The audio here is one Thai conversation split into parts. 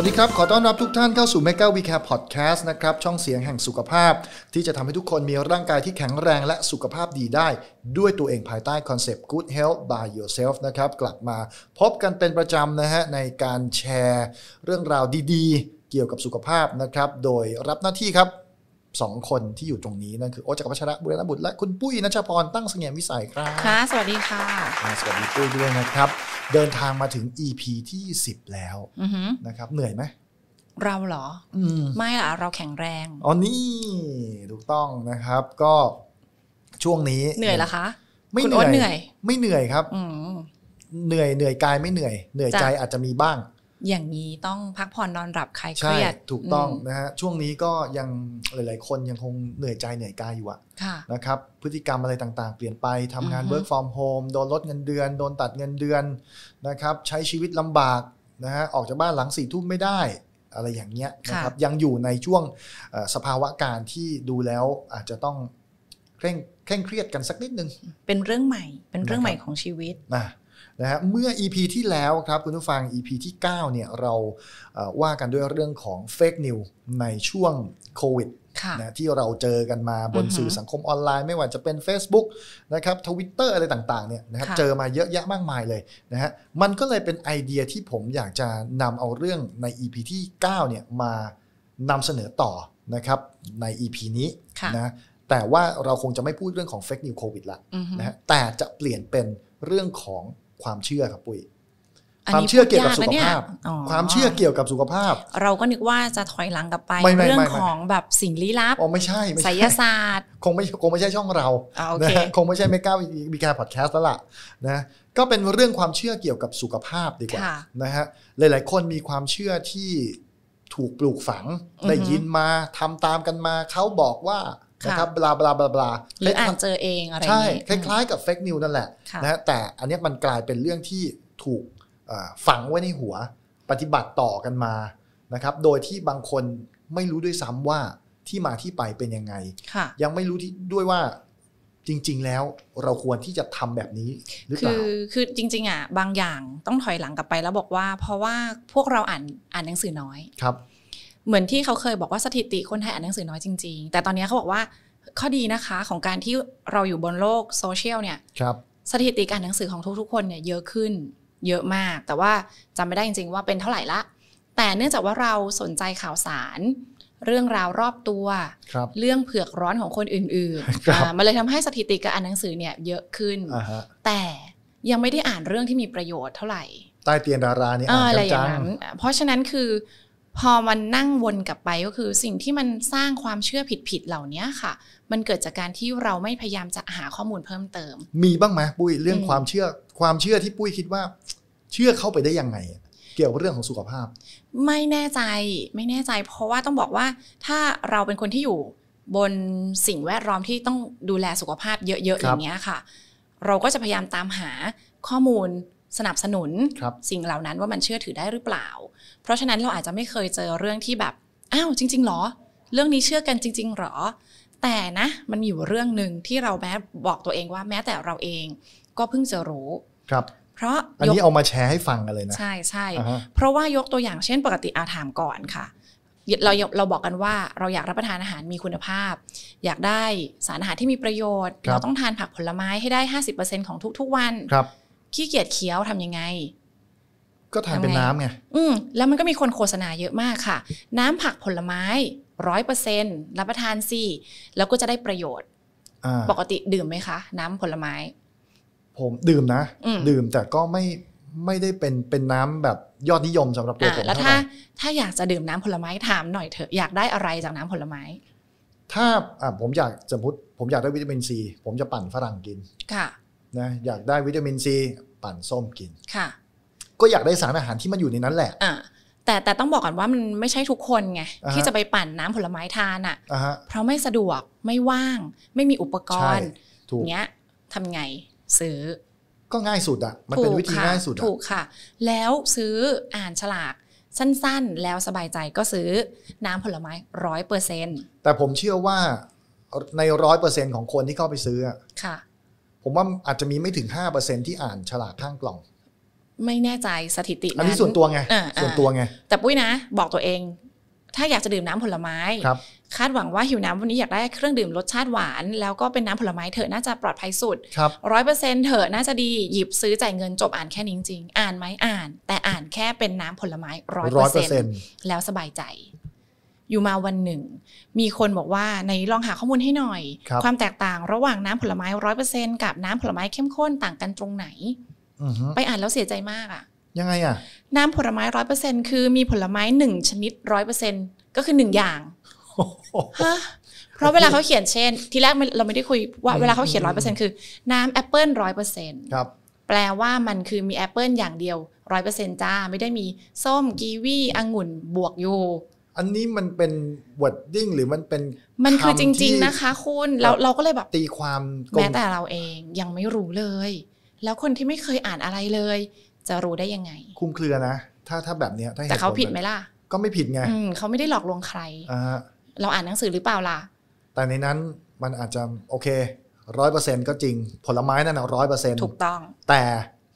วัสดีครับ ขอต้อนรับทุกท่านเข้าสู่ Mega We Care Podcast นะครับ ช่องเสียงแห่งสุขภาพ ที่จะทำให้ทุกคนมีร่างกายที่แข็งแรงและสุขภาพดีได้ ด้วยตัวเองภายใต้คอนเซปต์ Good Health by Yourself นะครับ กลับมาพบกันเป็นประจำนะฮะ ในการแชร์เรื่องราวดีๆ เกี่ยวกับสุขภาพนะครับ โดยรับหน้าที่ครับสองคนที่อยู่ตรงนี้ นั่นคือ โอจักรพัชระบุรณบุตรและคุณปุ้ยนัชพรตั้งเสงี่ยมวิสัยครับค่ะ สวัสดีค่ะ สวัสดีปุ้ยด้วยนะครับ เดินทางมาถึง EP ที่ 10 แล้วนะครับ เหนื่อยไหม เราเหรออมไม่ล่ะ เราแข็งแรง อ๋อ นี่ ถูกต้องนะครับ ก็ ช่วงนี้ เหนื่อยเหรอคะ ไม่เหนื่อย ไม่เหนื่อยครับเหนื่อย เหนื่อยกายไม่เหนื่อยเหนื่อยใจอาจจะมีบ้างอย่างนี้ต้องพักผ่อนนอนหลับใครเครียดถูกต้องนะฮะช่วงนี้ก็ยังหลายๆคนยังคงเหนื่อยใจเหนื่อยกายอยู่อะนะครับพฤติกรรมอะไรต่างๆเปลี่ยนไปทำงานเิร์กฟอร์มโฮมโดนลดเงินเดือน โดนตัดเงินเดือนนะครับ ใช้ชีวิตลำบากนะฮะออกจากบ้านหลังสี่ทุ่มไม่ได้ อะไรอย่างเงี้ยนะครับยังอยู่ในช่วงสภาวะการที่ดูแล้วอาจจะต้องเคร่งเคร่งเครียดกันสักนิดนึงเป็นเรื่องใหม่เป็นเรื่องใหม่ของชีวิตนะนะฮะเมื่อ EP ที่แล้วครับ คุณผู้ฟัง EP ที่ 9 เนี่ย เราว่ากันด้วยเรื่องของเฟกนิวในช่วงโควิดนะที่เราเจอกันมาบนสื่อสังคมออนไลน์ ไม่ว่าจะเป็น Facebook นะครับทวิตเตอร์อะไรต่างๆเนี่ยนะครับเจอมาเยอะแยะมากมายเลยนะฮะมันก็เลยเป็นไอเดียที่ผมอยากจะนำเอาเรื่องใน EP ที่ 9 เนี่ย มานำเสนอต่อนะครับใน EP นี้นะแต่ว่าเราคงจะไม่พูดเรื่องของเฟกนิวโควิดละนะฮะแต่จะเปลี่ยนเป็นเรื่องของความเชื่อครับปุ้ยความเชื่อเกี่ยวกับสุขภาพ ความเชื่อเกี่ยวกับสุขภาพ เราก็นึกว่าจะถอยหลังกลับไปเรื่องของแบบสิ่งลี้ลับอ๋อไม่ใช่ไสยศาสตร์คงไม่คงไม่ใช่ช่องเรานะคงไม่ใช่ไม่กล้ามีการพอดแคสต์แล้วล่ะนะ ก็เป็นเรื่องความเชื่อเกี่ยวกับสุขภาพดีกว่านะฮะ หลาย ๆ คนมีความเชื่อที่ถูกปลูกฝังได้ยินมาทำตามกันมา เขาบอกว่านะครับบลาบลาบลาบลาหรืออ่านเจอเองอะไรใช่ คล้ายๆกับเฟกนิวนั่นแหละนะแต่อันนี้มันกลายเป็นเรื่องที่ถูกฝังไว้ในหัวปฏิบัติต่อกันมานะครับ โดยที่บางคนไม่รู้ด้วยซ้ำว่าที่มาที่ไปเป็นยังไง ยังไม่รู้ที่ด้วยว่าจริงๆแล้วเราควรที่จะทำแบบนี้หรือเปล่า คือคือจริง ๆ อ่ะบางอย่างต้องถอยหลังกลับไปแล้วบอกว่า เพราะว่าพวกเราอ่านอ่านหนังสือน้อยครับเหมือนที่เขาเคยบอกว่าสถิติคนไทยอ่านหนังสือน้อยจริง ๆ แต่ตอนนี้เขาบอกว่าข้อดีนะคะของการที่เราอยู่บนโลกโซเชียลเนี่ยสถิติการหนังสือของทุก ๆคนเนี่ยเยอะขึ้นเยอะมาก แต่ว่าจำไม่ได้จริงๆว่าเป็นเท่าไหร่ละ แต่เนื่องจากว่าเราสนใจข่าวสาร เรื่องราวรอบตัวรเรื่องเผือกร้อนของคนอื่น ๆมันเลยทำให้สถิติการอ่านหนังสือเนี่ยเยอะขึ้นแต่ยังไม่ได้อ่านเรื่องที่มีประโยชน์เท่าไหร่ ใต้เตียงดาราเนี่ยอ่านจังเพราะฉะนั้นคือพอมันนั่งวนกลับไปก็คือสิ่งที่มันสร้างความเชื่อผิดๆเหล่านี้ค่ะ มันเกิดจากการที่เราไม่พยายามจะหาข้อมูลเพิ่มเติม มีบ้างไหมปุ้ยเรื่องความเชื่อความเชื่อที่ปุ้ยคิดว่า เชื่อเข้าไปได้ยังไงเกี่ยวกับเรื่องของสุขภาพ ไม่แน่ใจไม่แน่ใจ เพราะว่าต้องบอกว่าถ้าเราเป็นคนที่อยู่บนสิ่งแวดล้อมที่ต้องดูแลสุขภาพเยอะๆอย่างเงี้ยค่ะเราก็จะพยายามตามหาข้อมูลสนับสนุนสิ่งเหล่านั้นว่ามันเชื่อถือได้หรือเปล่า เพราะฉะนั้นเราอาจจะไม่เคยเจอเรื่องที่แบบ อ้าวจริงๆหรอ เรื่องนี้เชื่อกันจริง ๆ หรอ แต่นะ มันอยู่เรื่องหนึ่งที่เราแม้บอกตัวเองว่าแม้แต่เราเอง ก็เพิ่งจะรู้ครับ เพราะอันนี้เอามาแชร์ให้ฟังกันเลยนะ ใช่ใช่เพราะว่ายกตัวอย่างเช่นปกติอาถามก่อนค่ะ เราเราบอกกันว่าเราอยากรับประทานอาหารมีคุณภาพ อยากได้สารอาหารที่มีประโยชน์ เราต้องทานผักผลไม้ให้ได้ 50%ของทุก ๆวันครับขี้เกียจเคี้ยวทำยังไง ก็ทานเป็นน้ำไงอืมแล้วมันก็มีคนโฆษณาเยอะมากค่ะ น้ำผักผลไม้ร้อยเปอร์เซ็นต์รับประทานสิแล้วก็จะได้ประโยชน์ปกติดื่มไหมคะ น้ำผลไม้ ผมดื่มนะดื่มแต่ก็ไม่ไม่ได้เป็นเป็นน้ำแบบยอดนิยมสำหรับตัวผมแล้วถ้า ถ้าอยากจะดื่มน้ำผลไม้ถามหน่อยเถอะอยากได้อะไรจากน้ำผลไม้ ถ้าอ่าผมอยากสมมติผมอยากได้วิตามินซีผมจะปั่นฝรั่งกินค่ะ นะ อยากได้วิตามินซีปั่นส้มกิน ค่ะ ก็อยากได้สารอาหารที่มันอยู่ในนั้นแหละอ่าแต่แต่ต้องบอกก่อนว่ามันไม่ใช่ทุกคนไงที่จะไปปั่นน้ำผลไม้ทานอ่ะเพราะไม่สะดวกไม่ว่างไม่มีอุปกรณ์เงี้ยทำไงซื้อ ก็ง่ายสุดอ่ะ มันเป็นวิธีง่ายสุดถูกค่ะ แล้วซื้ออ่านฉลาก สั้นๆ แล้วสบายใจก็ซื้อน้ำผลไม้ร้อยเปอร์เซ็นแต่ผมเชื่อว่าในร้อยเปอร์เซ็นของคนที่เข้าไปซื้อค่ะผมว่าอาจจะมีไม่ถึงห้าเเปอร์ซ็นที่อ่านฉลากข้างกล่อง ไม่แน่ใจสถิติอันนี้ส่วนตัวไง ส่วนตัวไงแต่ปุ้ยนะ บอกตัวเอง ถ้าอยากจะดื่มน้ำผลไม้ครับคาดหวังว่าหิวน้ำวันนี้อยากได้เครื่องดื่มรสชาติหวาน แล้วก็เป็นน้ำผลไม้เถอะน่าจะปลอดภัยสุดครับร้อยเปอร์เซ็นต์เถอะน่าจะดีหยิบซื้อจ่ายเงินจบอ่านแค่นี้จริง อ่านไหมอ่านแต่อ่านแค่เป็นน้ำผลไม้ร้อยเปอร์เซ็นต์แล้วสบายใจอยู่มาวันหนึ่ง มีคนบอกว่าในลองหาข้อมูลให้หน่อย ความแตกต่างระหว่างน้ำผลไม้ร้อยเปอร์เซ็นกับน้ำผลไม้เข้มข้นต่างกันตรงไหนไปอ่านแล้วเสียใจมากอ่ะ ยังไงอ่ะ น้ำผลไม้ร้อยเปอร์เซ็นคือมีผลไม้หนึ่งชนิดร้อยเปอร์เซ็นก็คือหนึ่งอย่างฮะเพราะเวลาเขาเขียนเช่น ทีแรกเราไม่ได้คุยว่าเวลาเขาเขียนร้อยเปอร์เซ็นคือ น้ำแอปเปิลร้อยเปอร์เซ็นต์ครับ แปลว่ามันคือมีแอปเปิลอย่างเดียวร้อยเปอร์เซ็นต์จ้าไม่ได้มีส้มกีวีองุ่น บวกอยู่อันนี้มันเป็นวอดดิ้งหรือมันเป็น มันคือจริง ๆ นะคะคุณเราเราก็เลยแบบตีความแม้แต่เราเองยังไม่รู้เลย แล้วคนที่ไม่เคยอ่านอะไรเลย จะรู้ได้ยังไง คุ้มเครือนะถ้าถ้าแบบเนี้ยถ้าแต่เขาผิดไหมล่ะ ก็ไม่ผิดไงเขาไม่ได้หลอกลวงใครเราอ่านหนังสือหรือเปล่าล่ะแต่ในนั้นมันอาจจะโอเคร้อยเปอร์เซ็นก็จริง ผลไม้นั่นร้อยเปอร์เซ็นถูกต้อง แต่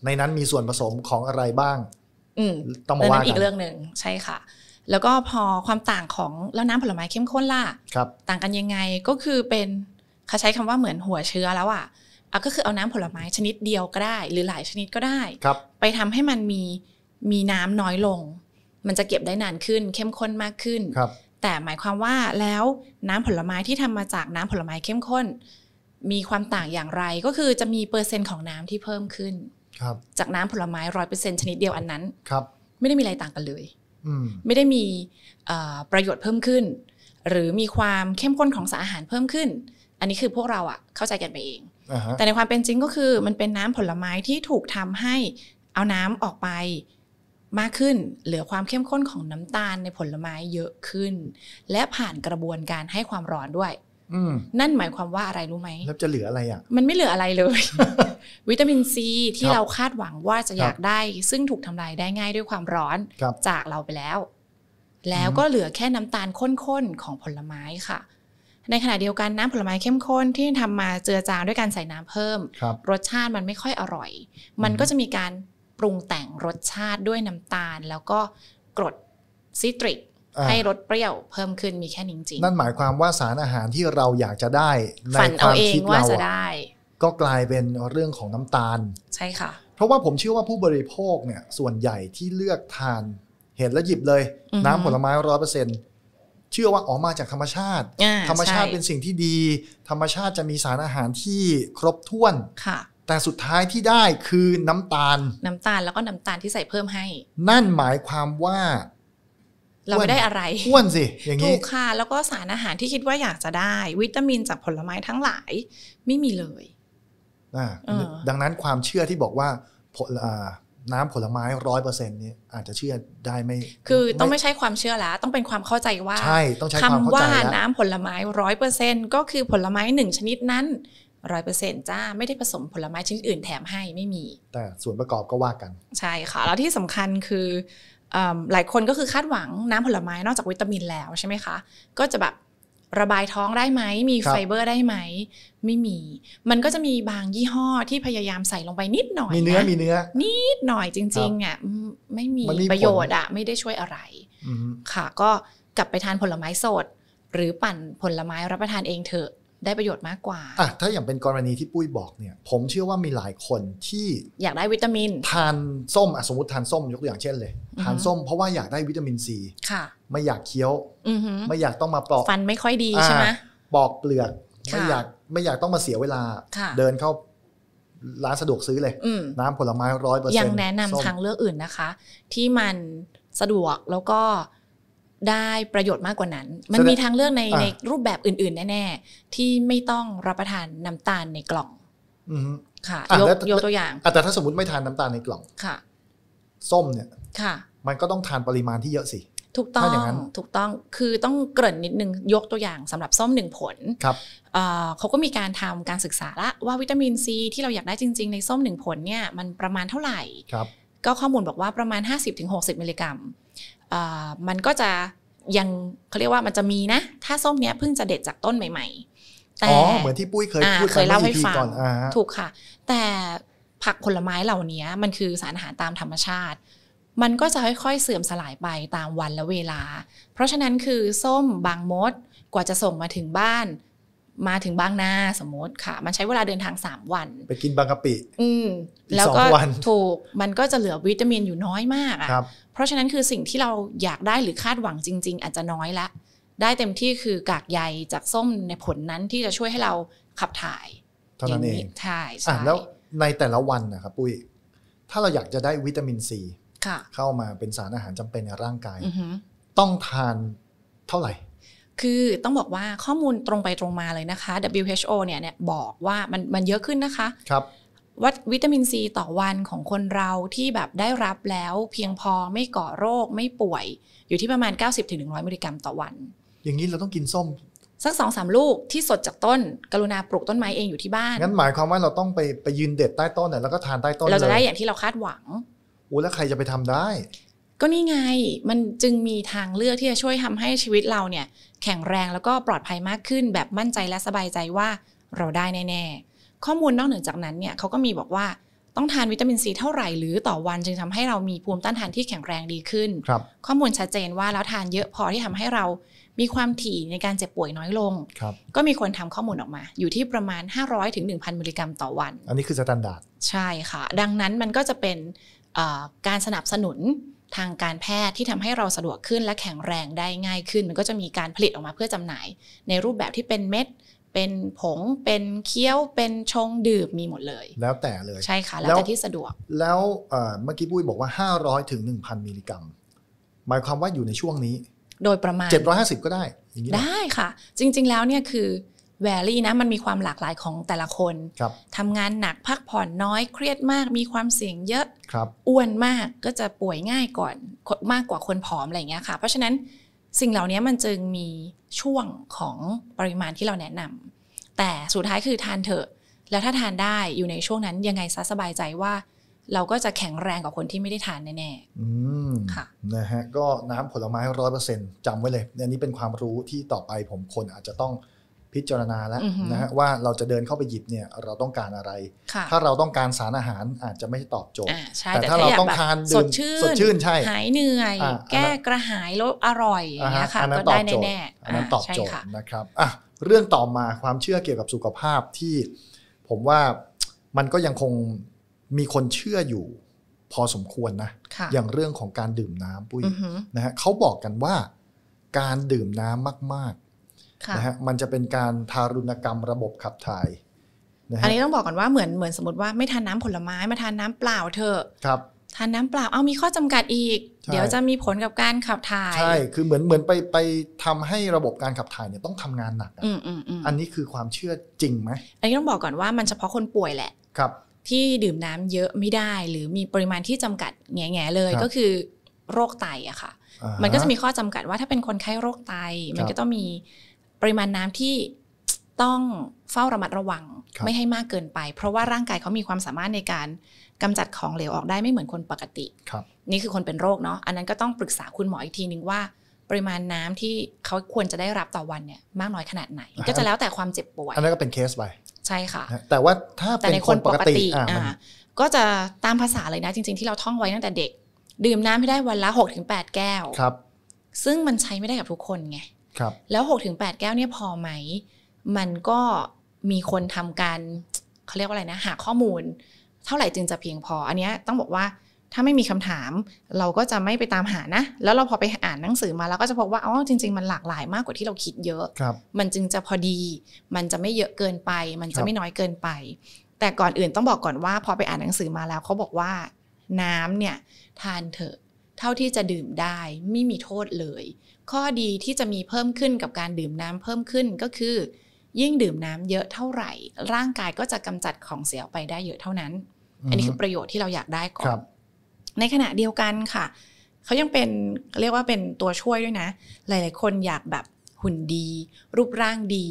ในนั้นมีส่วนผสมของอะไรบ้าง อืมต้องมาว่ากันอีกเรื่องหนึ่งใช่ค่ะแล้วก็พอความต่างของแล้วน้ำผลไม้เข้มข้นล่ะครับต่างกันยังไงก็คือเป็นเขาใช้คำว่าเหมือนหัวเชื้อแล้วอ่ะอ่ะก็คือเอาน้ำผลไม้ชนิดเดียวก็ได้ หรือหลายชนิดก็ได้ครับ ไปทำให้มันมีมีน้ำน้อยลง มันจะเก็บได้นานขึ้นเข้มข้นมากขึ้นครับ แต่หมายความว่าแล้วน้ำผลไม้ที่ทำมาจากน้ำผลไม้เข้มข้น มีความต่างอย่างไรก็คือจะมีเปอร์เซ็นต์ของน้ำที่เพิ่มขึ้น ครับ จากน้ำผลไม้ร้อยเปอร์เซ็นชนิดเดียวอันนั้นครับไม่ได้มีอะไรต่างกันเลยไม่ได้มีประโยชน์เพิ่มขึ้น หรือมีความเข้มข้นของสารอาหารเพิ่มขึ้น อันนี้คือพวกเราอะเข้าใจกันไปเองอแต่ในความเป็นจริงก็คือ มันเป็นน้ำผลไม้ที่ถูกทำให้เอาน้ำออกไปมากขึ้น เหลือความเข้มข้นของน้ำตาลในผลไม้เยอะขึ้น และผ่านกระบวนการให้ความร้อนด้วยนั่นหมายความว่าอะไรรู้ไหมแล้วจะเหลืออะไรอ่ะ มันไม่เหลืออะไรเลย วิตามินซีที่เราคาดหวังว่าจะอยากได้ ซึ่งถูกทำลายได้ง่ายด้วยความร้อน จากเราไปแล้ว แล้วก็เหลือแค่น้ำตาลข้นๆของผลไม้ค่ะ ในขณะเดียวกันน้ำผลไม้เข้มข้น ที่ทำมาเจือจางด้วยการใส่น้ำเพิ่มรรสชาติมันไม่ค่อยอร่อย มันก็จะมีการปรุงแต่งรสชาติด้วยน้ำตาล แล้วก็กรดซิตริกให้รสเปรี้ยวเพิ่มขึ้นมีแค่นิ้จริงนั่นหมายความว่าสาร อาหารที่เราอยากจะได้ในความคิดเราก็กลายเป็นเรื่องของน้ำตาลใช่ค่ะเพราะว่าผมเชื่อว่าผู้บริโภคเนี่ย ส่วนใหญ่ที่เลือกทาน เห็นแล้วหยิบเลย น้ำผลไม้ร้อยเปอร์เซ็นต์เชื่อว่าออกมาจากธรรมชาติ ธรรมชาติเป็นสิ่งที่ดีธรรมชาติจะมีสารอาหารที่ครบถ้วนค่ะ แต่สุดท้ายที่ได้คือน้ำตาล น้ำตาลแล้วก็น้ำตาลที่ใส่เพิ่มให้ นั่นหมายความว่าเราไม่ได้อะไรอ้วนสิ อย่างนี้ถูกค่ะแล้วก็สารอาหารที่คิดว่าอยากจะได้ วิตามินจากผลไม้ทั้งหลายไม่มีเลย ดังนั้นความเชื่อที่บอกว่าน้ำผลไม้ร้อยเปอร์เซ็นต์นี้อาจจะเชื่อได้ไม่ คือต้องไม่ใช่ความเชื่อละต้องเป็นความเข้าใจว่า ใช่ต้องใช้ความเข้าใจคำว่าน้ำผลไม้ร้อยเปอร์เซ็นต์ก็คือผลไม้หนึ่งชนิดนั้นร้อยเปอร์เซ็นต์จ้าไม่ได้ผสมผลไม้ชนิดอื่นแถมให้ไม่มี แต่ส่วนประกอบก็ว่ากัน ใช่ค่ะแล้วที่สำคัญคือหลายคนก็คือคาดหวังน้ำผลไม้นอกจากวิตามินแล้วใช่ไหมคะ ก็จะแบบระบายท้องได้ไหม มีไฟเบอร์ได้ไหม ไม่มี มันก็จะมีบางยี่ห้อที่พยายามใส่ลงไปนิดหน่อยมีเนื้อมีเนื้อนิดหน่อยจริงๆอ่ะไม่มีประโยชน์อ่ะไม่ได้ช่วยอะไรค่ะ ก็กลับไปทานผลไม้สด หรือปั่นผลไม้รับประทานเองเถอะได้ประโยชน์มากกว่าอ่ะถ้าอย่างเป็นกรณีที่ปุ้ยบอกเนี่ย ผมเชื่อว่ามีหลายคนที่อยากได้วิตามินทานส้มสมมติทานส้มยกตัวอย่างเช่นเลย ทานส้มเพราะว่าอยากได้วิตามินซี ค่ะ ไม่อยากเคี้ยวไม่อยากต้องมาปอกฟันไม่ค่อยดีใช่ไหมปอกเปลือก ไม่อยาก ไม่อยากต้องมาเสียเวลา เดินเข้าร้านสะดวกซื้อเลย น้ำผลไม้ร้อยเปอร์เซ็นต์ยังแนะนำทางเลือกอื่นนะคะ ที่มันสะดวกแล้วก็ได้ประโยชน์มากกว่านั้น มันมีทางเลือกในในรูปแบบอื่นๆแน่ๆ ที่ไม่ต้องรับประทานน้ำตาลในกล่อง ค่ะยกยกตัวอย่าง แต่ถ้าสมมติไม่ทานน้ำตาลในกล่องค่ะ ส้มเนี่ยค่ะ มันก็ต้องทานปริมาณที่เยอะสิ ถูกต้องถูกต้องคือต้องเกริ่นนิดนึงยกตัวอย่างสำหรับส้มหนึ่งผลครับเขาก็มีการทำการศึกษาละว่าวิตามินซีที่เราอยากได้จริงๆในส้มหนึ่งผลเนี่ยมันประมาณเท่าไหร่ครับ ก็ข้อมูลบอกว่าประมาณ 50-60มิลลิกรัมมันก็จะยังเขาเรียกว่ามันจะมีนะ ถ้าส้มเนี้ยเพิ่งจะเด็ดจากต้นใหม่ๆแต่เหมือนที่ปุ้ยเคยพูดเคยเล่าให้ฟังถูกค่ะ แต่ผักผลไม้เหล่านี้มันคือสารอาหารตามธรรมชาติ มันก็จะค่อยๆเสื่อมสลายไปตามวันและเวลา เพราะฉะนั้นคือส้มบางมดกว่าจะส่งมาถึงบ้านมาถึงบางนาสมมติค่ะ มันใช้เวลาเดินทางสามวัน ไปกินบางกะปิอืม แล้วก็ถูก มันก็จะเหลือวิตามินอยู่น้อยมากอ่ะเพราะฉะนั้นคือสิ่งที่เราอยากได้หรือคาดหวังจริง ๆ อาจจะน้อยละ ได้เต็มที่คือกากใยจากส้มในผลนั้นที่จะช่วยให้เราขับถ่าย เท่านั้นเองใช่ใช่แล้วในแต่ละวันนะครับปุ้ยถ้าเราอยากจะได้วิตามินซีเข้ามาเป็นสารอาหารจำเป็นในร่างกายต้องทานเท่าไหร่คือต้องบอกว่าข้อมูลตรงไปตรงมาเลยนะคะ WHO เนี่ยเนี่ยบอกว่ามันมันเยอะขึ้นนะคะครับวัดวิตามินซีต่อวันของคนเราที่แบบได้รับแล้วเพียงพอไม่ก่อโรคไม่ป่วย อยู่ที่ประมาณ90-100มิลลิกรัมต่อวัน อย่างนี้เราต้องกินส้มสักสองสามลูกที่สดจากต้นกรุณาปลูกต้นไม้เองอยู่ที่บ้าน งั้นหมายความว่าเราต้องไปไปยืนเด็ดใต้ต้นแล้วก็ทานใต้ต้นเราจะได้อย่างที่เราคาดหวังโอ้แล้วใครจะไปทำได้ก็นี่ไง มันจึงมีทางเลือกที่จะช่วยทำให้ชีวิตเราเนี่ยแข็งแรงแล้วก็ปลอดภัยมากขึ้น แบบมั่นใจและสบายใจว่าเราได้แน่ๆข้อมูลนอกเหนือจากนั้นเนี่ยเขาก็มีบอกว่าต้องทานวิตามินซีเท่าไหร่ หรือต่อวันจึงทำให้เรามีภูมิต้านทานที่แข็งแรงดีขึ้นข้อมูลชัดเจนว่าแล้วทานเยอะพอที่ทำให้เรามีความถี่ในการเจ็บป่วยน้อยลง ก็มีคนทำข้อมูลออกมา อยู่ที่ประมาณ 500ถึง1,000มิลลิกรัมต่อวัน อันนี้คือสแตนดาร์ดใช่ค่ะดังนั้นมันก็จะเป็นการสนับสนุนทางการแพทย์ที่ทำให้เราสะดวกขึ้นและแข็งแรงได้ง่ายขึ้น มันก็จะมีการผลิตออกมาเพื่อจำหน่าย ในรูปแบบที่เป็นเม็ด เป็นผงเป็นเคี้ยว เป็นชงดื่มมีหมดเลย แล้วแต่เลย ใช่ค่ะ แล้วแต่ที่สะดวกแล้วเมื่อกี้ปุ้ยบอกว่า 500ถึงหนึ่มิลลิกรัมหมายความว่าอยู่ในช่วงนี้ โดยประมาณ 750 ก็ได้ ได้ค่ะ จริงๆแล้วเนี่ยคือแวรี่นะมันมีความหลากหลายของแต่ละคนคทำงานหนักพักผ่อนน้อยเครียดมาก มีความเสี่ยงเยอะ อ้วนมากก็จะป่วยง่ายก่อนมากกว่าคนผอมอะไรเงี้ยค่ะ เพราะฉะนั้นสิ่งเหล่านี้มันจึงมีช่วงของปริมาณที่เราแนะนำ แต่สุดท้ายคือทานเถอะ แล้วถ้าทานได้อยู่ในช่วงนั้น ยังไงซะสบายใจว่า เราก็จะแข็งแรงกว่าคนที่ไม่ได้ทานแน่ๆค่ะนะฮะก็น้ำผลไม้ร้อยเปอร์เซ็นต์จำไว้เลยอันนี้เป็นความรู้ที่ต่อไปผมคนอาจจะต้องพิจารณาแล้วนะฮะว่าเราจะเดินเข้าไปหยิบเนี่ยเราต้องการอะไร ถ้าเราต้องการสารอาหารอาจจะไม่ตอบโจทย์แต่ถ้าเราต้องทานดื่มสดชื่นใช่ หายเหนื่อย แก้กระหายลดอร่อยนะคะก็ได้แน่ๆอันนั้นตอบโจทย์นะครับอ่ะเรื่องต่อมาความเชื่อเกี่ยวกับสุขภาพที่ผมว่ามันก็ยังคงมีคนเชื่ออยู่ พอสมควรนะะอย่างเรื่องของการดื่มน้ำปุ้ยนะฮะเขาบอกกันว่าการดื่มน้ำมาก ๆะฮะมันจะเป็นการทารุณกรรมระบบขับถ่าย อันนี้ต้องบอกก่อนว่าเหมือนเหมือนสมมติว่าไม่ทานน้าผลไม้ มาทานน้าเปล่าเถอะ ครับ ทานน้าเปล่าเอามีข้อจำกัดอีก เดี๋ยวจะมีผลกับการขับถ่าย ใช่ คือเหมือนเหมือนไปไปทำให้ระบบการขับถ่ายเนี่ยต้องทำงานหนักอันนี้คือความเชื่อจริงไหมอันนี้ต้องบอกก่อนว่ามันเฉพาะคนป่วยแหละ ครับ ที่ดื่มน้ำเยอะไม่ได้หรือมีปริมาณที่จำกัด แง่ๆเลยก็คือโรคไตอะค่ะ มันก็จะมีข้อจำกัดว่าถ้าเป็นคนไข้โรคไตมันก็ต้องมีปริมาณน้ำที่ต้องเฝ้าระมัดระวังไม่ให้มากเกินไป เพราะว่าร่างกายเขามีความสามารถในการกำจัดของเหลวออกได้ไม่เหมือนคนปกตินี่คือคนเป็นโรคเนาะอันนั้นก็ต้องปรึกษาคุณหมออีกทีนึงว่า ปริมาณน้ำที่เขาควรจะได้รับต่อวันเนี่ยมากน้อยขนาดไหน ก็จะแล้วแต่ความเจ็บป่วยอันนั้นก็เป็นเคสไปใช่ค่ะ แต่ว่าถ้าเป็นคนปกติอ่าก็จะตามภาษาเลยนะ จริง ๆที่เราท่องไว้ตั้งแต่เด็ก ดื่มน้ำให้ได้วันละ 6-8แก้วครับ ซึ่งมันใช้ไม่ได้กับทุกคนไงครับแล้ว6กถึงแแก้วเนี่ยพอไหม มันก็มีคนทำการเขาเรียกว่าอะไรนะหาข้อมูล เท่าไหร่จึงจะเพียงพออันเนี้ยต้องบอกว่าถ้าไม่มีคำถาม เราก็จะไม่ไปตามหานะ แล้วเราพอไปอ่านหนังสือมาเราก็จะพบว่าอ๋อจริงๆ มันหลากหลายมากกว่าที่เราคิดเยอะมันจึงจะพอดีมันจะไม่เยอะเกินไป มันจะไม่น้อยเกินไป แต่ก่อนอื่นต้องบอกก่อนว่าพอไปอ่านหนังสือมาแล้วเขาบอกว่าน้ำเนี่ยทานเถอะเท่าที่จะดื่มได้ไม่มีโทษเลย ข้อดีที่จะมีเพิ่มขึ้นกับการดื่มน้ำเพิ่มขึ้นก็คือ ยิ่งดื่มน้ำเยอะเท่าไหร่ ร่างกายก็จะกำจัดของเสียไปได้เยอะเท่านั้น อันนี้คือประโยชน์ที่เราอยากได้ก่อนในขณะเดียวกันค่ะเขายังเป็นเรียกว่าเป็นตัวช่วยด้วยนะ หลายๆ คนอยากแบบหุ่นดี รูปร่างดี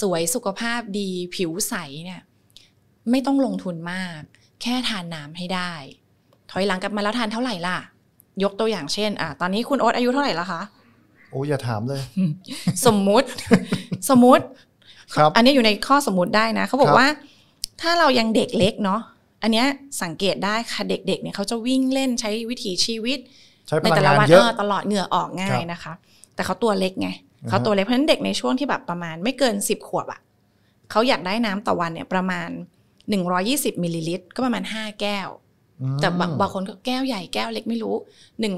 สวยสุขภาพดี ผิวใสเนี่ยไม่ต้องลงทุนมาก แค่ทานน้ำให้ได้ ถอยหลังกลับมาแล้วทานเท่าไหร่ล่ะยกตัวอย่างเช่น อ่ะ ตอนนี้คุณโอ๊ตอายุ เท่าไหร่ละคะ โอ้อย่าถามเลย สมมุติ สมมุติ ครับ อันนี้อยู่ในข้อสมมุติได้นะ เขาบอกว่า ถ้าเรายังเด็กเล็กเนาะ อันเนี้ยสังเกตได้ค่ะ เด็กๆเนี่ยเขาจะวิ่งเล่นใช้วิถีชีวิต ในแต่ละวันเออตลอดเหงื่อออกง่ายนะคะ แต่เขาตัวเล็กไง เขาตัวเล็ก เพราะฉะนั้นเด็กในช่วงที่แบบประมาณไม่เกินสิบขวบอ่ะเขาอยากได้น้ำต่อวันเนี่ย ประมาณหนึ่งร้อยี่สิบมิลลิลิตรก็ประมาณห้าแก้วแต่บางคนก็แก้วใหญ่แก้วเล็กไม่รู้หนึ่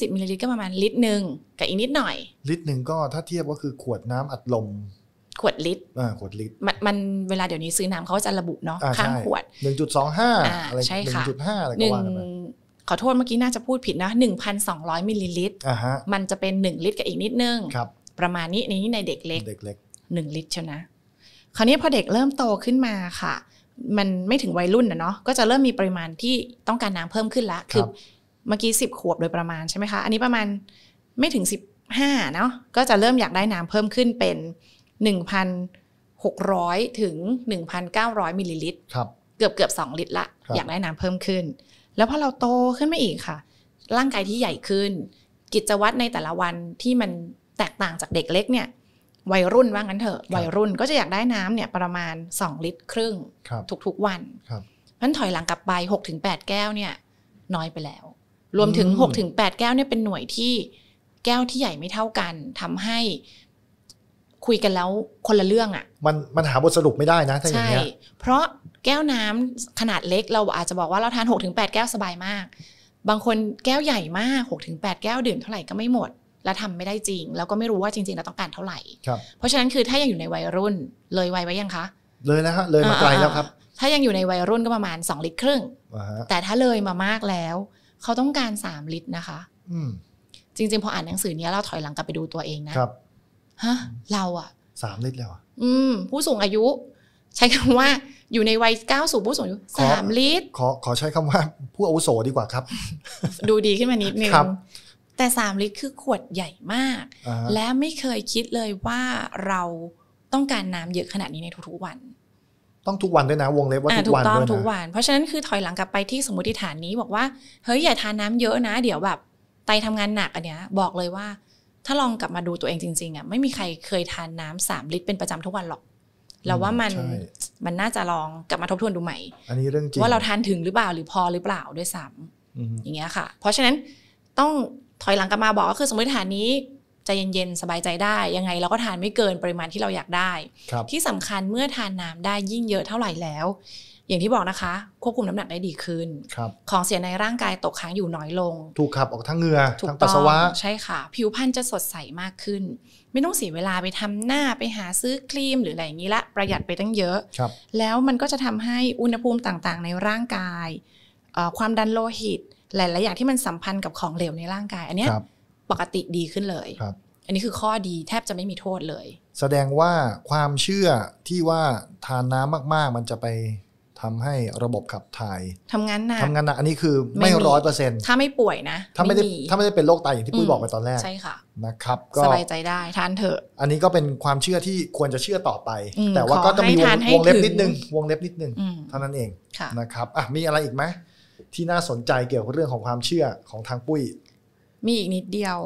สิบมิลลิลิตรก็ประมาณลิตรหนึ่งกับอีกนิดหน่อย ลิตรหนึ่งก็ถ้าเทียบก็คือขวดน้ำอัดลม ขวดลิตร อ่าขวดลิตร มันเวลาเดี๋ยวนี้ซื้อน้ำเขาจะระบุเนาะข้างขวดหนึ่งจุดสองห้าอะไรหนึ่งจุดห้าอะไรก็ว่ากันไปขอโทษเมื่อกี้น่าจะพูดผิดนะหนนึ่งงพัสอร้อยมิลลิลิตรมันจะเป็นหนึ่งลิตรกับอีกนิดนึง ครับ ประมาณนี้ในี้ในเด็กเล็ก เด็กเล็กหนึ่งลิตรเช่นะ คราวนี้พอเด็กเริ่มโตขึ้นมาค่ะมันไม่ถึงวัยรุ่นนะเนาะก็จะเริ่มมีปริมาณที่ต้องการน้ำเพิ่มขึ้นละ คือเมื่อกี้สิบขวบโดยประมาณใช่ไหมคะ อันนี้ประมาณไม่ถึงสิบห้าเนาะก็จะเริ่มอยากได้น้ำเพิ่มขึ้นเป็นหนึ่งพันหกร้อยถึงหนึ่งพันเก้าร้อยมิลลิลิตร เกือบเกือบสองลิตรละ อยากได้น้ำเพิ่มขึ้น แล้วพอเราโตขึ้นมาอีกค่ะ ร่างกายที่ใหญ่ขึ้น กิจวัตรในแต่ละวันที่มันแตกต่างจากเด็กเล็กเนี่ยวัยรุ่นว่างั้นเถอะวัยรุ่นก็จะอยากได้น้ำเนี่ยประมาณ 2 ลิตรครึ่งทุก ๆ วันเพราะถอยหลังกลับไป 6-8 แก้วเนี่ยน้อยไปแล้ว รวมถึง 6-8 แก้วเนี่ยเป็นหน่วยที่แก้วที่ใหญ่ไม่เท่ากันทำให้คุยกันแล้วคนละเรื่องอะ่ะมันมันหาบทสรุปไม่ได้นะถ้าอย่างเงี้ยเพราะแก้วน้ำขนาดเล็กเราอาจจะบอกว่าเราทาน6กถึงแแก้วสบายมาก บางคนแก้วใหญ่มาก6กถึงแแก้วดื่มเท่าไหร่ก็ไม่หมดและทำไม่ได้จริง แล้วก็ไม่รู้ว่าจริง ๆ เราต้องการเท่าไหร่ครับเพราะฉะนั้นคือถ้ายังอยู่ในวัยรุ่นเลยวัยไว้ยังคะ เลยแล้วฮะเลยมาไกลแล้วครับ ถ้ายังอยู่ในวัยรุ่นก็ประมาณ2ลิตรครึ่งแต่ถ้าเลยมามากแล้ว เขาต้องการ 3 ลิตรนะคะจริง ๆพออ่านหนังสือนี้ เราถอยหลังกลับไปดูตัวเองนะครับฮะเราอะสามลิตรแล้วออืม ผู้สูงอายุ ใช้คำว่าอยู่ในวัยเก้าสูบผู้สูงอายุสามลิตร ขอขอใช้คำว่า ผู้อาวุโสดีกว่าครับ ดูดีขึ้นมานิดนึงแต่3ลิตรคือขวดใหญ่มาก และไม่เคยคิดเลยว่าเราต้องการน้ำเยอะขนาดนี้ในทุกๆวัน ต้องทุกวันด้วยนะวงเล็บว่าทุกวันด้วยนะทุกวันเพราะฉะนั้นคือถอยหลังกลับไปที่สมมติฐานนี้บอกว่าเฮ้ยอย่าทานน้าเยอะนะเดี๋ยวแบบไตทำงานหนักอันเนี้ยบอกเลยว่า ถ้าลองกลับมาดูตัวเองจริงๆอ่ะไม่มีใครเคยทานน้ำสามลิตรเป็นประจำทุกวันหรอกเราว่ามันมันน่าจะลองกลับมาทบทวนดูใหม่ อันนี้เรื่องจริงว่าเราทานถึงหรือเปล่าหรือพอหรือเปล่าด้วยซ้ำอย่างเงี้ยค่ะ เพราะฉะนั้นต้องถอยหลังกลับมาบอกก็คือสมมติฐานนี้ ใจเย็นๆสบายใจได้ ยังไงเราก็ทานไม่เกินปริมาณที่เราอยากได้ ที่สำคัญเมื่อทานน้ำได้ยิ่งเยอะเท่าไหร่แล้ว อย่างที่บอกนะคะ ควบคุมน้ำหนักได้ดีขึ้นของเสียในร่างกายตกค้างอยู่น้อยลง ถูกขับออกทั้งเหงื่อทั้งปัสสาวะใช่ค่ะ ผิวพรรณจะสดใสมากขึ้น ไม่ต้องเสียเวลาไปทำหน้าไปหาซื้อครีมหรืออะไรอย่างนี้ละประหยัดไปตั้งเยอะแล้วมันก็จะทำให้อุณหภูมิต่างๆ ในร่างกายความดันโลหิตหลายๆอย่างที่มันสัมพันธ์กับของเหลวในร่างกายอันนี้ปกติดีขึ้นเลยอันนี้คือข้อดีแทบจะไม่มีโทษเลย แสดงว่าความเชื่อที่ว่าทานน้ำมากๆมันจะไปทำให้ระบบขับถ่าย ทำงานหนักทำงานหนักอันนี้คือไม่ร้อยเปอร์เซ็นต์ถ้าไม่ป่วยนะถ้าไม่ได้ถ้าไม่ได้เป็นโรคไตอย่างที่ปุ้ยบอกไปตอนแรกใช่ค่ะนะครับ ก็สบายใจได้ทานเถอะ อันนี้ก็เป็นความเชื่อที่ควรจะเชื่อต่อไป แต่ว่าก็ต้องมีวงเล็บนิดนึงวงเล็บนิดนึงเท่านั้นเองนะครับอ่ะมีอะไรอีกไหมที่น่าสนใจเกี่ยวกับเรื่องของความเชื่อของทางปุ้ย มีอีกนิดเดียว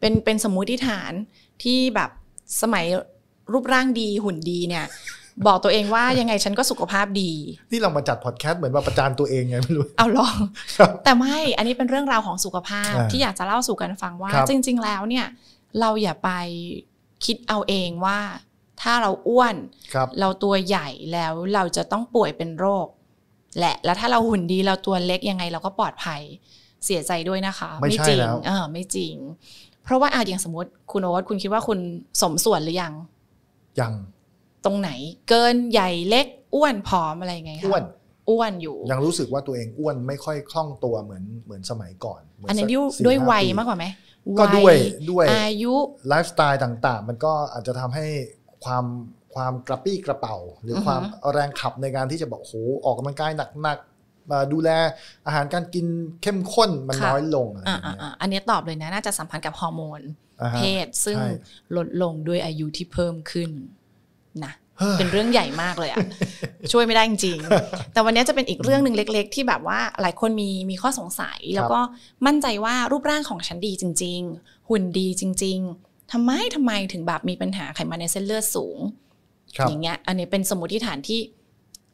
เป็นเป็นสมมุติฐานที่แบบสมัยรูปร่างดีหุ่นดีเนี่ย บอกตัวเองว่ายังไงฉันก็สุขภาพดี นี่เรามาจัดพอดแคสต์เหมือนมาประจานตัวเองไงไม่รู้ เอาลอง แต่ไม่ อันนี้เป็นเรื่องราวของสุขภาพที่อยากจะเล่าสู่กันฟังว่าจริง ๆ แล้วเนี่ยเราอย่าไปคิดเอาเองว่าถ้าเราอ้วนรเราตัวใหญ่แล้วเราจะต้องป่วยเป็นโรคและ แล้วถ้าเราหุ่นดีเราตัวเล็กยังไงเราก็ปลอดภัยเสียใจด้วยนะคะ ไม่จริงเออไม่จริง เพราะว่าอาจอย่างสมมติคุณโอ๊ตคุณคิดว่าคุณสมส่วนหรือยัง ยังตรงไหนเกินใหญ่เล็กอ้วนผอมอะไรไงคะอ้วนอ้วน อยู่ ยังรู้สึกว่าตัวเองอ้วนไม่ค่อยคล่องตัวเหมือนเหมือนสมัยก่อนอันนี้ด้วยวัยมากกว่าไหมก็ด้วยด้วยอายุไลฟ์สไตล์ต่างๆ มันก็อาจจะทำให้ความความกระปี้กระเป๋า หรือความแรงขับในการที่จะบอกโหออกกำลังกายหนักมาดูแลอาหารการกินเข้มข้นมันน้อยลงอออันนี้ตอบเลยนะน่าจะสัมพันธ์กับฮอร์โมน เพศซึ่งลดลงด้วยอายุที่เพิ่มขึ้นนะเป็นเรื่องใหญ่มากเลยอะช่วยไม่ได้จริงๆแต่วันนี้จะเป็นอีกเรื่องหนึ่งเล็กๆ ที่แบบว่าหลายคนมีมีข้อสงสัย แล้วก็มั่นใจว่ารูปร่างของฉันดีจริง ๆ หุ่นดีจริง ๆทำไมทำไมถึงแบบมีปัญหาไขมันในเส้นเลือดสูงอย่างเงี้ยอันนี้เป็นสมมติฐานที่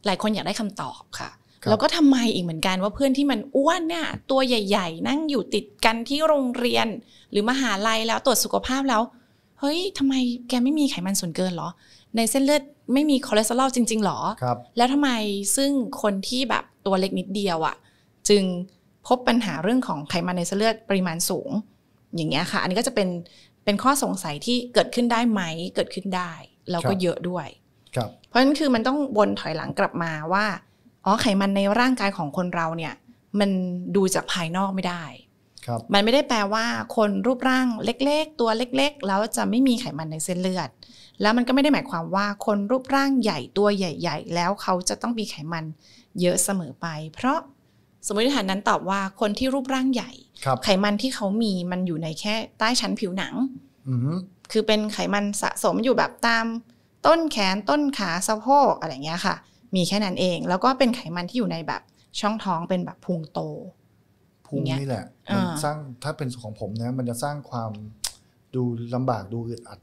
หลายคนอยากได้คำตอบค่ะ แล้วก็ทำไมอีกเหมือนกันว่าเพื่อนที่มันอ้วนเนี่ยตัวใหญ่ๆ นั่งอยู่ติดกันที่โรงเรียน หรือมหาลัยแล้วตรวจสุขภาพแล้ว เฮ้ยทำไมแกไม่มีไขมันส่วนเกินหรอ ในเส้นเลือดไม่มีคอเลสเตอรอลจริงๆหรอครับแล้วทำไมซึ่งคนที่แบบตัวเล็กนิดเดียวอะ่ะจึงพบปัญหาเรื่องของไขมันในเส้นเลือดปริมาณสูง อย่างเงี้ยค่ะ อันนี้ก็จะเป็นเป็นข้อสงสัยที่เกิดขึ้นได้ไหมเกิดขึ้นได้แล้วก็เยอะด้วย เพราะฉะนั้นคือมันต้องวนถอยหลังกลับมาว่า อ๋อไขมันในร่างกายของคนเราเนี่ย มันดูจากภายนอกไม่ได้ มันไม่ได้แปลว่าคนรูปร่างเล็กๆ ตัวเล็กๆ แล้วจะไม่มีไขมันในเส้นเลือด แล้วมันก็ไม่ได้หมายความว่าคนรูปร่างใหญ่ตัวใหญ่ๆ แล้วเขาจะต้องมีไขมันเยอะเสมอไป เพราะสมมติฐานนั้นตอบว่าคนที่รูปร่างใหญ่ไขมันที่เขามีมันอยู่ในแค่ ใต้ชั้นผิวหนังคือเป็นไขมันสะสมอยู่แบบตามต้นแขนต้นขาสะโพก อะไรเงี้ยค่ะ มีแค่นั้นเอง แล้วก็เป็นไขมันที่อยู่ในแบบช่องท้องเป็นแบบพุงโตพุงนี่แหละมันสร้างถ้าเป็นของผมนะมันจะสร้างความดูลำบากดูอึดอัด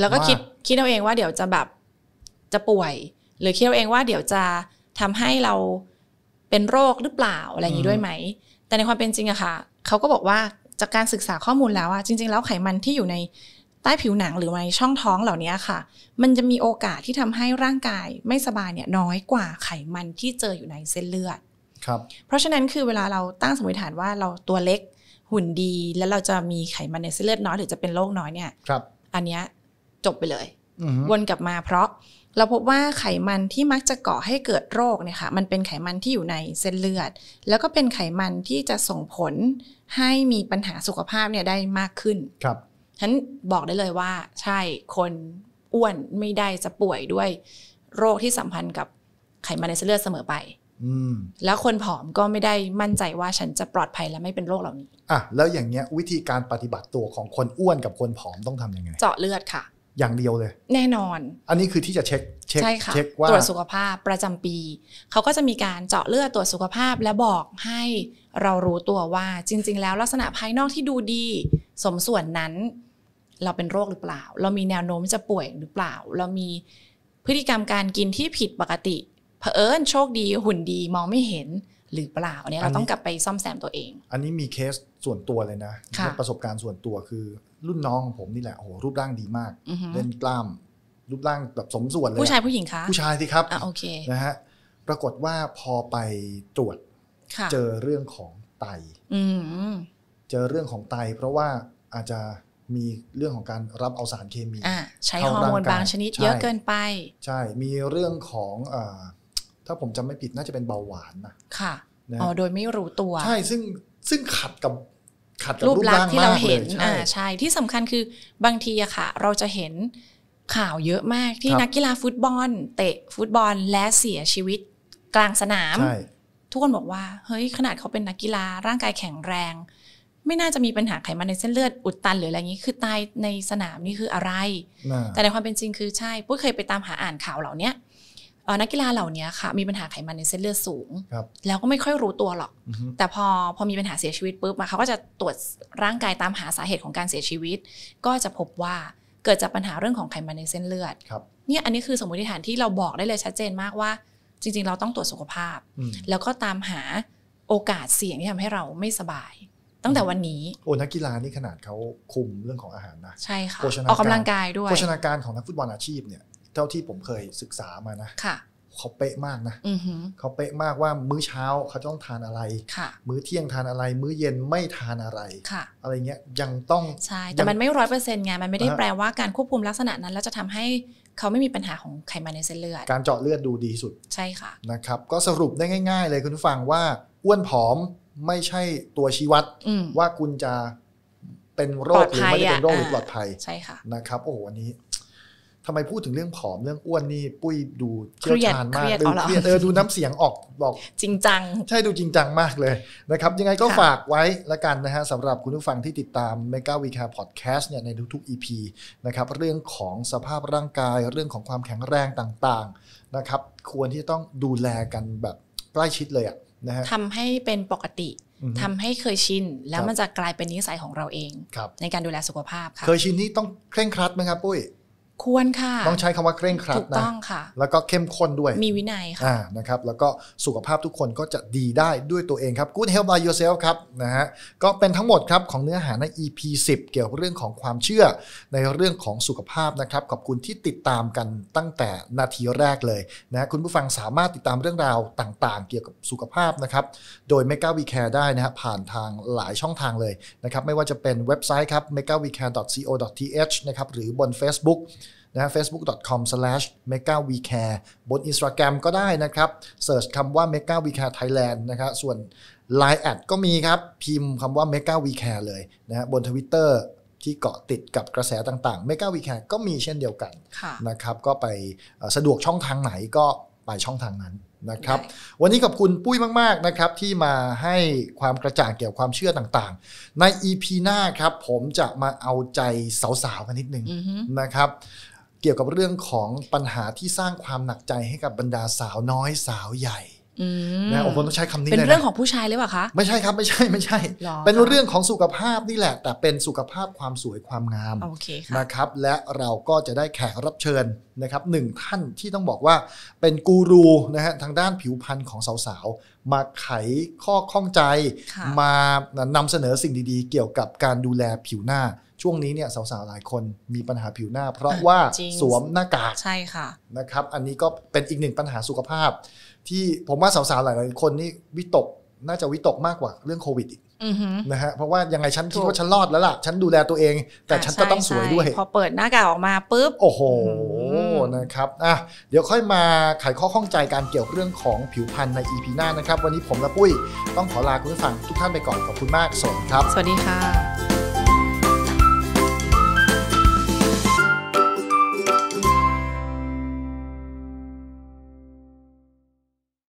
แล้วก็คิดคิดเอาเองว่าเดี๋ยวจะแบบจะป่วย หรือคิดเอาเองว่าเดี๋ยวจะทำให้เราเป็นโรคหรือเปล่าอะไรอย่างนี้ด้วยไหมแต่ในความเป็นจริงอะค่ะเขาก็บอกว่าจากการศึกษาข้อมูลแล้วอะจริง ๆ แล้วไขมันที่อยู่ในใต้ผิวหนังหรือในช่องท้องเหล่านี้ค่ะ มันจะมีโอกาสที่ทำให้ร่างกายไม่สบายเนี่ยน้อยกว่าไขมันที่เจออยู่ในเส้นเลือด ครับ เพราะฉะนั้นคือเวลาเราตั้งสมมติฐานว่าเราตัวเล็กหุ่นดี แล้วเราจะมีไขมันในเส้นเลือดน้อยหรือจะเป็นโรคน้อยเนี่ย ครับ อันนี้จบไปเลยวนกลับมาเพราะเราพบว่าไขมันที่มักจะก่อให้เกิดโรคเนี่ยค่ะมันเป็นไขมันที่อยู่ในเส้นเลือด แล้วก็เป็นไขมันที่จะส่งผลให้มีปัญหาสุขภาพเนี่ยได้มากขึ้นครับฉันบอกได้เลยว่าใช่คนอ้วนไม่ได้จะป่วยด้วย โรคที่สัมพันธ์กับไขมันในเสลือดเสมอไปแล้วคนผอมก็ไม่ได้มั่นใจว่าฉันจะปลอดภัยและไม่เป็นโรคเหล่านี้อ่ะแล้วอย่างเงี้ยวิธีการปฏิบัติตัวของคนอ้วนกับคนผอมต้องทำยังไงเจาะเลือดค่ะ อย่างเดียวเลย แน่นอน อันนี้คือที่จะเช็ค เช็คใช่ค่ะเช็คว่าตรวจสุขภาพประจำปีเขาก็จะมีการเจาะเลือดตรวจสุขภาพ และบอกให้เรารู้ตัวว่าจริง ๆ แล้วลักษณะภายนอกที่ดูดี สมส่วนนั้นเราเป็นโรคหรือเปล่า เรามีแนวโน้มจะป่วยหรือเปล่า เรามีพฤติกรรมการกินที่ผิดปกติเผอิญโชคดีหุ่นดีมองไม่เห็นหรือเปล่าเนี่ยเราต้องกลับไปซ่อมแซมตัวเอง อันนี้มีเคสส่วนตัวเลยนะะประสบการณ์ส่วนตัวคือ รุ่นน้องของผมนี่แหละโหรูปร่างดีมากเล่นกล้าม รูปร่างแบบสมส่วนเลย ผู้ชายผู้หญิงคะผู้ชายสิครับอ่ะโอเคนะฮะปรากฏว่าพอไปตรวจเจอเรื่องของไตเจอเรื่องของไต เพราะว่าอาจจะมีเรื่องของการรับเอาสารเคมีใช้ฮอร์โมนบางชนิดเยอะเกินไป ใช่ มีเรื่องของ ถ้าผมจำไม่ผิดน่าจะเป็นเบาหวานนะค่ะอ๋อโดยไม่รู้ตัว ใช่ ซึ่งซึ่งขัดกับขัดกับรูปลักษณ์ที่เราเห็นอ่าใช่ที่สำคัญคือบางทีอะค่ะเราจะเห็นข่าวเยอะมากที่นักกีฬาฟุตบอล เตะฟุตบอลและเสียชีวิต กลางสนาม ทุกคนบอกว่าเฮ้ยขนาดเขาเป็นนักกีฬาร่างกายแข็งแรงไม่น่าจะมีปัญหาไขมันในเส้นเลือด อุดตัน หรืออะไรอย่างนี้ คือตายในสนามนี่คืออะไร แต่ในความเป็นจริงคือใช่ปุ้ยเคยไปตามหาอ่านข่าวเหล่านี้นักกีฬาเหล่านี้ค่ะมีปัญหาไขมันในเส้นเลือดสูง แล้วก็ไม่ค่อยรู้ตัวหรอก แต่พอพอมีปัญหาเสียชีวิตปุ๊บมาเขาก็จะตรวจร่างกายตามหาสาเหตุของการเสียชีวิต ก็จะพบว่าเกิดจากปัญหาเรื่องของไขมันในเส้นเลือดเนี่ยอันนี้คือสมมติฐานที่เราบอกได้เลยชัดเจนมากว่า จริง ๆ เราต้องตรวจสุขภาพ แล้วก็ตามหาโอกาสเสี่ยงที่ทำให้เราไม่สบายตั้งแต่วันนี้โอ้นักกีฬานี่ขนาดเขาคุมเรื่องของอาหาร นะใช่ค่ะออกกำาลังกายด้วยโภชนาการของนักฟุตบอลอาชีพเนี่ยเท่าที่ผมเคยศึกษามานะค่ะเขาเป๊ะมากนะเขาเป๊ะมากว่ามื้อเช้าเขาต้องทานอะไร มื้อเที่ยงทานอะไร มื้อเย็นไม่ทานอะไร อะไรเงี้ยยังต้องใช่แต่มันไม่ร้อยเปอร์เซ็นต์ไงมันไม่ได้แปลว่าการควบคุมลักษณะนั้นแล้วจะทำให้เขาไม่มีปัญหาของไขมันในเส้นเลือดการเจาะเลือดดูดีสุด ใช่ค่ะนะครับก็สรุปได้ง่าย ๆ เลยคุณผู้ฟังว่าอ้วนผอมไม่ใช่ตัวชี้วัด ว่าคุณจะเป็นโรคหรือ ไม่ได้เป็นโรคหรือปลอดภัยใช่ค่ะนะครับ โอ้โหอันนี้ทำไมพูดถึงเรื่องผอมเรื่องอ้วนนี่ปุ้ยดูเชี่ยวชาญมากดูเครียดเออดูน้ำเสียงออกบอกจริงจัง ใช่ดูจริงจังมากเลยนะครับ ยังไงก็ฝากไว้ละกันนะฮะสำหรับคุณผู้ฟังที่ติดตาม m e g a w e ร์พ Podcast เนี่ยในทุกๆ EP นะครับ เรื่องของสภาพร่างกาย เรื่องของความแข็งแรงต่าง ๆนะครับ ควรที่จะต้องดูแลกันแบบ ใกล้ชิดเลยอะ่ะนะฮะทำให้เป็นปกติ ทำให้เคยชิน แล้วมันจะกลายเป็นนิสัยของเราเอง ในการดูแลสุขภาพค่ะ เคยชินนี่ต้องเคร่งครัดไหมครับปุ้ยควรค่ะต้องใช้คำว่าเคร่งครัดนะถูกต้องค่ะ แล้วก็เข้มข้นด้วยมีวินัยค่ะนะครับแล้วก็สุขภาพทุกคนก็จะดีได้ด้วยตัวเองครับ Good Health by Yourself ครับนะฮะก็เป็นทั้งหมดครับ ของเนื้อหาใน EP 10เกี่ยวกับเรื่องของความเชื่อในเรื่องของสุขภาพนะครับขอบคุณที่ติดตามกันตั้งแต่นาทีแรกเลยนะคุณผู้ฟังสามารถติดตามเรื่องราวต่างๆเกี่ยวกับสุขภาพนะครับโดย m e g a w e Care ได้นะฮะผ่านทางหลายช่องทางเลยนะครับไม่ว่าจะเป็นเว็บไซต์ครับ m e g a w e c a r e c o t h นะครับหรือบน Facebook นะ facebook.com/megawecare บน Instagram ก็ได้นะครับเสิร์ชคำว่า megawecare Thailand นะครับส่วน Line แอดก็มีครับ พิมพ์คำว่า megawecare เลยนะฮะบน Twitter ที่เกาะติดกับกระแสต่างๆ Mega WeCare ก็มีเช่นเดียวกันนะครับ ก็ไปสะดวกช่องทางไหนก็ไปช่องทางนั้นนะครับ วันนี้ขอบคุณปุ้ยมากๆนะครับที่มาให้ความกระจ่างเกี่ยวกับความเชื่อต่างๆ ใน EP หน้าครับ ผมจะมาเอาใจสาวๆกันนิดนึงนะครับเกี่ยวกับเรื่องของปัญหาที่สร้างความหนักใจให้กับบรรดาสาวน้อยสาวใหญ่นะโอ้โหต้องใช้คำนี้เลยเป็นเรื่องของผู้ชายหรือเปล่าคะ ไม่ใช่ครับ ไม่ใช่ ไม่ใช่ เป็นเรื่องของสุขภาพนี่แหละ แต่เป็นสุขภาพความสวยความงามนะครับ และเราก็จะได้แขกรับเชิญนะครับหนึ่งท่านที่ต้องบอกว่าเป็นกูรูนะฮะทางด้านผิวพรรณของสาวๆ มาไขข้อข้องใจ มานำเสนอสิ่งดีๆ เกี่ยวกับการดูแลผิวหน้าช่วงนี้เนี่ย สาวๆหลายคนมีปัญหาผิวหน้าเพราะว่าสวมหน้ากากใช่ ค่ะนะครับ อันนี้ก็เป็นอีกหนึ่งปัญหาสุขภาพที่ผมว่าสาวๆหลายคนนี่วิตกน่าจะวิตกมากกว่าเรื่องโควิดอีกนะฮะเพราะว่ายังไงฉันคิดว่าฉันรอดแล้วล่ะ ฉันดูแลตัวเองแต่ฉันก็ต้องสวยด้วยพอเปิดหน้ากากออกมาปุ๊บ โอ้โหนะครับอ่ะเดี๋ยวค่อยมาไขข้อข้องใจการเกี่ยวเรื่องของผิวพรรณใน EP หน้านะครับวันนี้ผมและปุ้ย ต้องขอลาคุณผู้ฟังทุกท่านไปก่อนขอบคุณมากสวัสดีครับ สวัสดีค่ะ